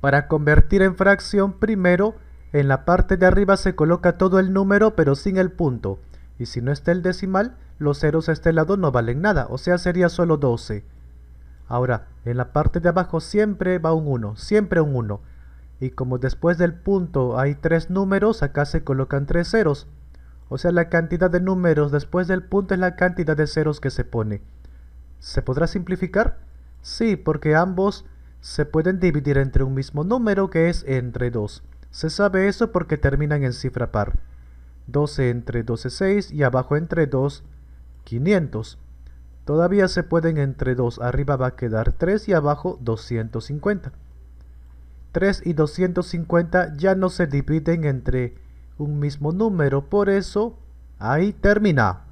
Para convertir en fracción primero, en la parte de arriba se coloca todo el número pero sin el punto. Y si no está el decimal, los ceros a este lado no valen nada, o sea sería solo 12. Ahora, en la parte de abajo siempre va un 1, siempre un 1. Y como después del punto hay tres números, acá se colocan tres ceros. O sea, la cantidad de números después del punto es la cantidad de ceros que se pone. ¿Se podrá simplificar? Sí, porque ambos se pueden dividir entre un mismo número que es entre 2. Se sabe eso porque terminan en cifra par. 12 entre 12 es 6 y abajo entre 2, 500. Todavía se pueden entre 2, arriba va a quedar 3 y abajo 250. 3 y 250 ya no se dividen entre un mismo número, por eso ahí termina.